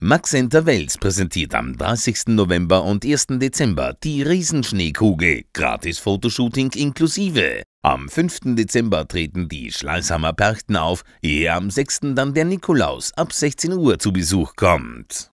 Max Enter präsentiert am 30. November und 1. Dezember die Riesenschneekugel, gratis Fotoshooting inklusive. Am 5. Dezember treten die Schleißheimer Perchten auf, ehe am 6. dann der Nikolaus ab 16 Uhr zu Besuch kommt.